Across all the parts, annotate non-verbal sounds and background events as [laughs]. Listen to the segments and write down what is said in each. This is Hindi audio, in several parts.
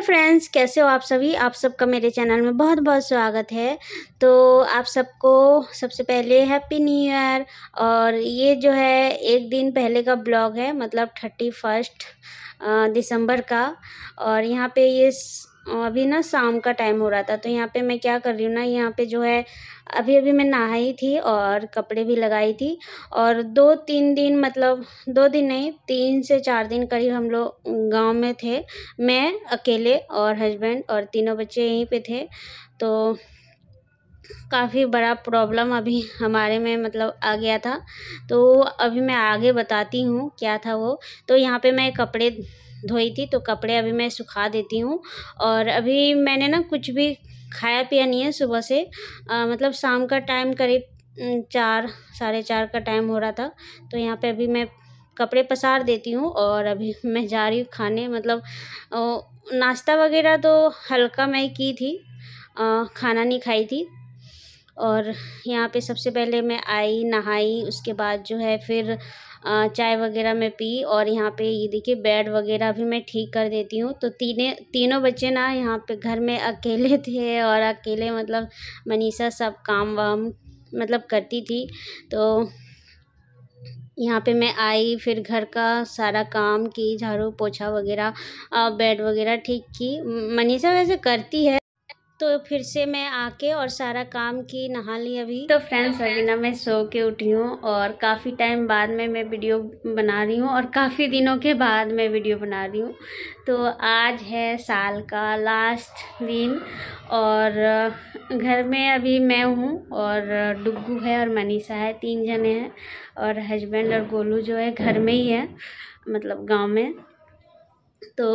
हेलो फ्रेंड्स कैसे हो आप सभी आप सबका मेरे चैनल में बहुत बहुत स्वागत है तो आप सबको सबसे पहले हैप्पी न्यू ईयर और ये जो है एक दिन पहले का ब्लॉग है मतलब थर्टी फर्स्ट दिसंबर का और यहाँ पे ये अभी ना शाम का टाइम हो रहा था तो यहाँ पे मैं क्या कर रही हूँ ना यहाँ पे जो है अभी अभी मैं नहाई थी और कपड़े भी लगाई थी और दो तीन दिन मतलब दो दिन नहीं तीन से चार दिन करीब हम लोग गाँव में थे मैं अकेले और हस्बैंड और तीनों बच्चे यहीं पे थे तो काफ़ी बड़ा प्रॉब्लम अभी हमारे में मतलब आ गया था तो अभी मैं आगे बताती हूँ क्या था वो तो यहाँ पे मैं कपड़े धोई थी तो कपड़े अभी मैं सुखा देती हूँ और अभी मैंने ना कुछ भी खाया पिया नहीं है सुबह से आ, मतलब शाम का टाइम करीब चार साढ़े चार का टाइम हो रहा था तो यहाँ पे अभी मैं कपड़े पसार देती हूँ और अभी [laughs] मैं जा रही हूँ खाने मतलब नाश्ता वगैरह तो हल्का मैं की थी आ, खाना नहीं खाई थी और यहाँ पे सबसे पहले मैं आई नहाई उसके बाद जो है फिर चाय वगैरह मैं पी और यहाँ पे ये देखिए बेड वगैरह भी मैं ठीक कर देती हूँ तो तीने तीनों बच्चे ना यहाँ पे घर में अकेले [laughs] थे और अकेले मतलब मनीषा सब काम वाम मतलब करती थी तो यहाँ पे मैं आई फिर घर का सारा काम की झाड़ू पोछा वगैरह बेड वगैरह ठीक की मनीषा वैसे करती है तो फिर से मैं आके और सारा काम की नहा ली अभी तो फ्रेंड्स अभी ना मैं सो के उठी हूँ और काफ़ी टाइम बाद में मैं वीडियो बना रही हूँ और काफ़ी दिनों के बाद मैं वीडियो बना रही हूँ तो आज है साल का लास्ट दिन और घर में अभी मैं हूँ और डुग्गू है और मनीषा है तीन जने हैं और हस्बैंड और गोलू जो है घर में ही है मतलब गाँव में तो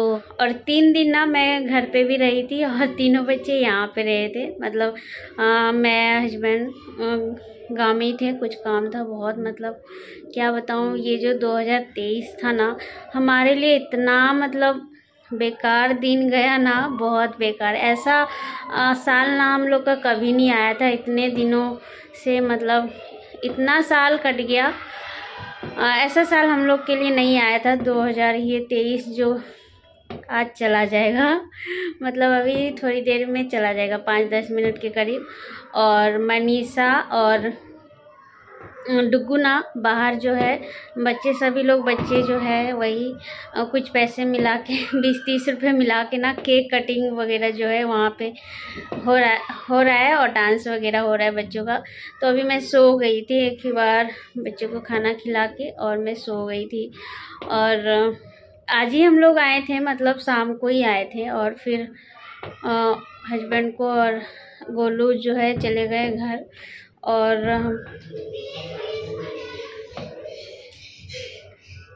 और तीन दिन ना मैं घर पे भी रही थी और तीनों बच्चे यहाँ पे रहे थे मतलब आ, मैं हस्बैंड गाँव में थे कुछ काम था बहुत मतलब क्या बताऊँ ये जो 2023 था ना हमारे लिए इतना मतलब बेकार दिन गया ना बहुत बेकार ऐसा आ, साल ना हम लोग का कभी नहीं आया था इतने दिनों से मतलब इतना साल कट गया ऐसा साल हम लोग के लिए नहीं आया था दो हज़ार ये तेईस जो आज चला जाएगा मतलब अभी थोड़ी देर में चला जाएगा पाँच दस मिनट के करीब और मनीषा और दुगुना बाहर जो है बच्चे सभी लोग बच्चे जो है वही कुछ पैसे मिला के [laughs] बीस तीस रुपये मिला के ना केक कटिंग वगैरह जो है वहाँ पे हो रहा हो रहा है और डांस वगैरह हो रहा है बच्चों का तो अभी मैं सो गई थी एक ही बार बच्चों को खाना खिला के और मैं सो गई थी और आज ही हम लोग आए थे मतलब शाम को ही आए थे और फिर हस्बैंड को और गोलू जो है चले गए घर और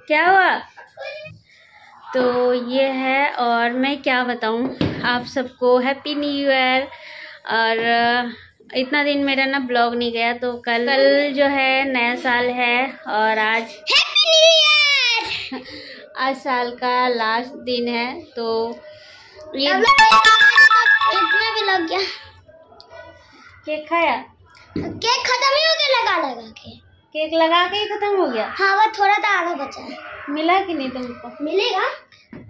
क्या हुआ तो ये है और मैं क्या बताऊँ आप सबको हैप्पी न्यू ईयर और इतना दिन मेरा ना ब्लॉग नहीं गया तो कल कल जो है नया साल है और आज [laughs] आज साल का लास्ट दिन है तो ये इतना भी लग गया केक खाया केक खत्म ही हो गया लगा लगा के केक लगा के ही खत्म हो गया हाँ वह थोड़ा तो आधा बचा है मिला कि नहीं तुमको मिलेगा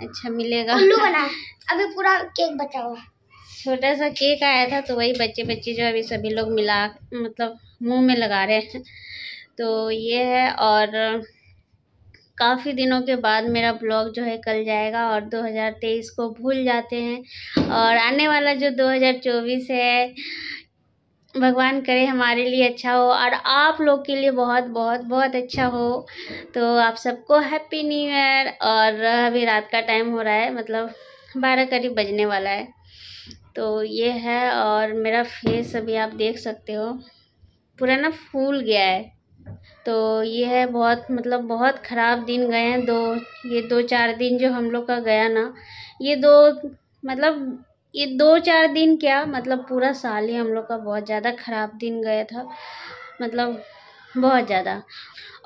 अच्छा मिलेगा उल्लू बना अभी पूरा केक बचा हुआ छोटा सा केक आया था तो वही बच्चे बच्चे जो अभी सभी लोग मिला मतलब मुंह में लगा रहे हैं तो ये है और काफ़ी दिनों के बाद मेरा ब्लॉग जो है कल जाएगा और 2023 को भूल जाते हैं और आने वाला जो 2024 है भगवान करे हमारे लिए अच्छा हो और आप लोग के लिए बहुत बहुत बहुत अच्छा हो तो आप सबको हैप्पी न्यू ईयर और अभी रात का टाइम हो रहा है मतलब बारह करीब बजने वाला है तो ये है और मेरा फेस अभी आप देख सकते हो पूरा ना फूल गया है तो ये है बहुत मतलब बहुत ख़राब दिन गए हैं दो ये दो चार दिन जो हम लोग का गया ना ये दो मतलब ये दो चार दिन क्या मतलब पूरा साल ही हम लोग का बहुत ज़्यादा ख़राब दिन गया था मतलब बहुत ज़्यादा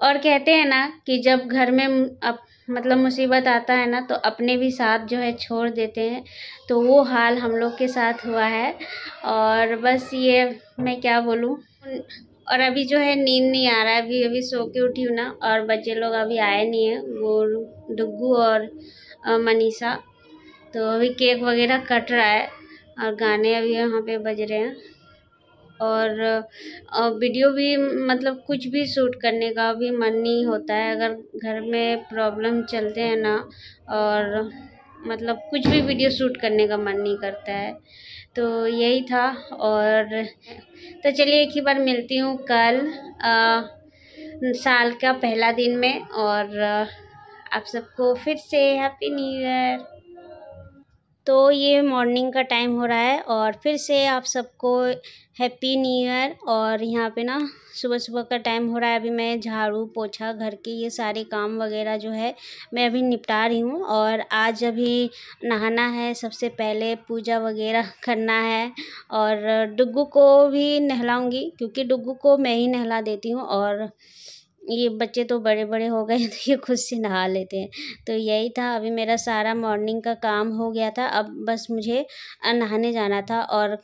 और कहते हैं ना कि जब घर में अप, मतलब मुसीबत आता है ना तो अपने भी साथ जो है छोड़ देते हैं तो वो हाल हम लोग के साथ हुआ है और बस ये मैं क्या बोलूँ और अभी जो है नींद नहीं आ रहा है अभी अभी सो के उठी हूँ ना और बच्चे लोग अभी आए नहीं हैं वो डुग्गू और मनीषा तो अभी केक वगैरह कट रहा है और गाने अभी यहाँ पे बज रहे हैं और, वीडियो भी मतलब कुछ भी शूट करने का भी मन नहीं होता है अगर घर में प्रॉब्लम चलते हैं ना और मतलब कुछ भी वीडियो शूट करने का मन नहीं करता है तो यही था और तो चलिए एक ही बार मिलती हूँ कल आ, साल का पहला दिन में और आप सबको फिर से हैप्पी न्यू ईयर तो ये मॉर्निंग का टाइम हो रहा है और फिर से आप सबको हैप्पी न्यू ईयर और यहाँ पे ना सुबह सुबह का टाइम हो रहा है अभी मैं झाड़ू पोछा घर के ये सारे काम वगैरह जो है मैं अभी निपटा रही हूँ और आज अभी नहाना है सबसे पहले पूजा वगैरह [laughs] करना है और डुग्गू को भी नहलाऊँगी क्योंकि डुग्गू को मैं ही नहला देती हूँ और ये बच्चे तो बड़े बड़े हो गए तो ये खुद से नहा लेते हैं तो यही था अभी मेरा सारा मॉर्निंग का काम हो गया था अब बस मुझे नहाने जाना था और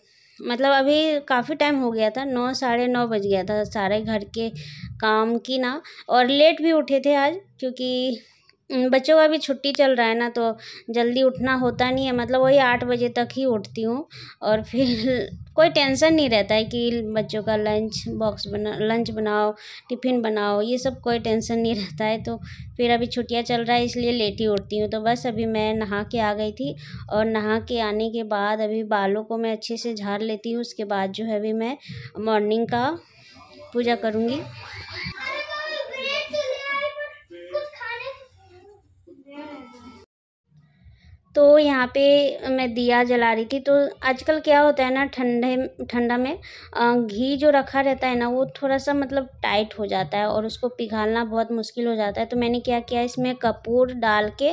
मतलब अभी काफ़ी टाइम हो गया था नौ साढ़े नौ बज गया था सारे घर के काम की ना और लेट भी उठे थे आज क्योंकि बच्चों का भी छुट्टी चल रहा है ना तो जल्दी उठना होता नहीं है मतलब वही आठ बजे तक ही उठती हूँ और फिर [laughs] कोई टेंसन नहीं रहता है कि बच्चों का लंच बॉक्स बना लंच बनाओ टिफ़िन बनाओ ये सब कोई टेंसन नहीं रहता है तो फिर अभी छुट्टियाँ चल रहा है इसलिए लेट ही उठती हूँ तो बस अभी मैं नहा के आ गई थी और नहा के आने के बाद अभी बालों को मैं अच्छे से झाड़ लेती हूँ उसके बाद जो है अभी मैं मॉर्निंग का पूजा करूँगी तो यहाँ पे मैं दिया जला रही थी तो आजकल क्या होता है ना ठंडे ठंडा में घी जो रखा रहता है ना वो थोड़ा सा मतलब टाइट हो जाता है और उसको पिघालना बहुत मुश्किल हो जाता है तो मैंने क्या किया इसमें कपूर डाल के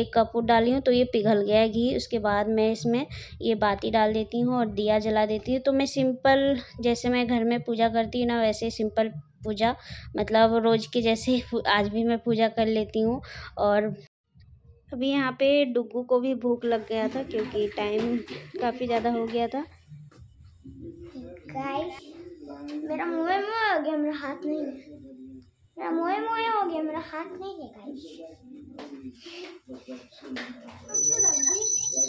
एक कपूर डाली हूँ तो ये पिघल गया है घी उसके बाद मैं इसमें ये बाती डाल देती हूँ और दिया जला देती हूँ तो मैं सिंपल जैसे मैं घर में पूजा करती हूँ ना वैसे सिंपल पूजा मतलब रोज़ की जैसे आज भी मैं पूजा कर लेती हूँ और अभी यहाँ पे डुगू को भी भूख लग गया था क्योंकि टाइम काफ़ी ज़्यादा हो गया था गाइस मेरा मुँह मुँह हो गया मेरा हाथ नहीं मेरा मुँह मुँह हो गया मेरा हाथ नहीं है गाइस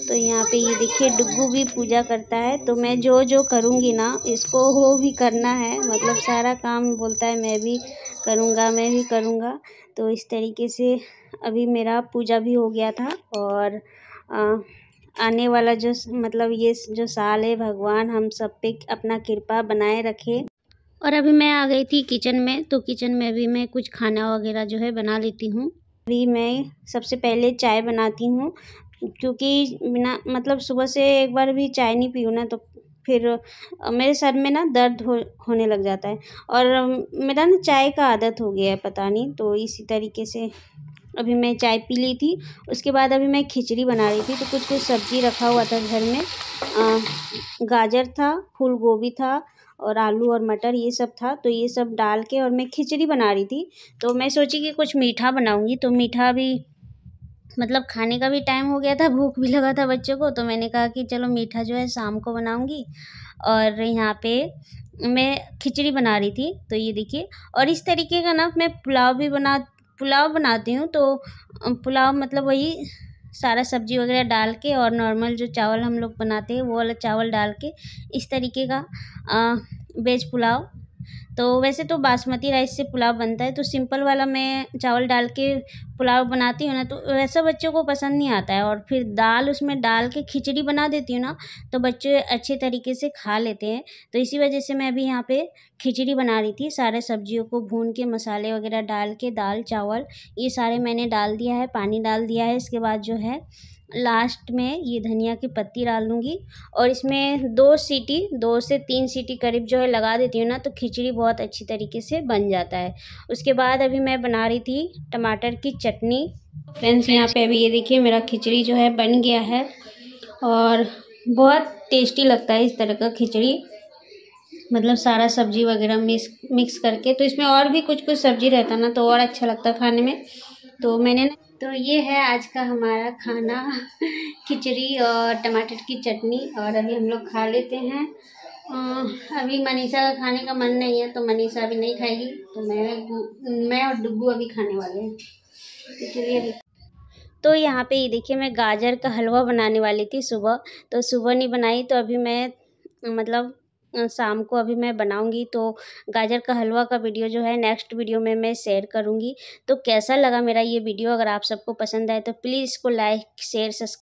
तो यहाँ पे ये देखिए डुग्गू भी पूजा करता है तो मैं जो जो करूँगी ना इसको वो भी करना है मतलब सारा काम बोलता है मैं भी करूँगा मैं भी करूँगा तो इस तरीके से अभी मेरा पूजा भी हो गया था और आ, आने वाला जो मतलब ये जो साल है भगवान हम सब पे अपना कृपा बनाए रखे और अभी मैं आ गई थी किचन में तो किचन में भी मैं कुछ खाना वगैरह जो है बना लेती हूँ अभी मैं सबसे पहले चाय बनाती हूँ क्योंकि बिना मतलब सुबह से एक बार भी चाय नहीं पीऊँ ना तो फिर मेरे सर में ना दर्द हो होने लग जाता है और मेरा ना चाय का आदत हो गया है पता नहीं तो इसी तरीके से अभी मैं चाय पी ली थी उसके बाद अभी मैं खिचड़ी बना रही थी तो कुछ कुछ सब्ज़ी रखा हुआ था घर में आ, गाजर था फूल गोभी था और आलू और मटर ये सब था तो ये सब डाल के और मैं खिचड़ी बना रही थी तो मैं सोची कि कुछ मीठा बनाऊँगी तो मीठा भी मतलब खाने का भी टाइम हो गया था भूख भी लगा था बच्चों को तो मैंने कहा कि चलो मीठा जो है शाम को बनाऊँगी और यहाँ पे मैं खिचड़ी बना रही थी तो ये देखिए और इस तरीके का ना मैं पुलाव भी बना पुलाव बनाती हूँ तो पुलाव मतलब वही सारा सब्जी वगैरह डाल के और नॉर्मल जो चावल हम लोग बनाते हैं वो वाला चावल डाल के इस तरीके का वेज पुलाव तो वैसे तो बासमती राइस से पुलाव बनता है तो सिंपल वाला मैं चावल डाल के पुलाव बनाती हूँ ना तो वैसा बच्चों को पसंद नहीं आता है और फिर दाल उसमें डाल के खिचड़ी बना देती हूँ ना तो बच्चे अच्छे तरीके से खा लेते हैं तो इसी वजह से मैं अभी यहाँ पे खिचड़ी बना रही थी सारे सब्जियों को भून के मसाले वगैरह डाल के दाल चावल ये सारे मैंने डाल दिया है पानी डाल दिया है इसके बाद जो है लास्ट में ये धनिया की पत्ती डाल दूँगी और इसमें दो सीटी दो से तीन सीटी करीब जो है लगा देती हूँ ना तो खिचड़ी बहुत अच्छी तरीके से बन जाता है उसके बाद अभी मैं बना रही थी टमाटर की चटनी फ्रेंड्स यहाँ पे अभी ये देखिए मेरा खिचड़ी जो है बन गया है और बहुत टेस्टी लगता है इस तरह का खिचड़ी मतलब सारा सब्जी वगैरह मिक्स मिक्स करके तो इसमें और भी कुछ कुछ सब्जी रहता ना तो और अच्छा लगता खाने में तो मैंने ना तो ये है आज का हमारा खाना खिचड़ी और टमाटर की चटनी और अभी हम लोग खा लेते हैं अभी मनीषा का खाने का मन नहीं है तो मनीषा अभी नहीं खाएगी तो मैं मैं और डुब्बू अभी खाने वाले हैं तो अभी तो यहाँ पे ये देखिए मैं गाजर का हलवा बनाने वाली थी सुबह तो सुबह नहीं बनाई तो अभी मैं मतलब शाम को अभी मैं बनाऊँगी तो गाजर का हलवा का वीडियो जो है नेक्स्ट वीडियो में मैं शेयर करूँगी तो कैसा लगा मेरा ये वीडियो अगर आप सबको पसंद आए तो प्लीज़ इसको लाइक शेयर सब्सक्राइब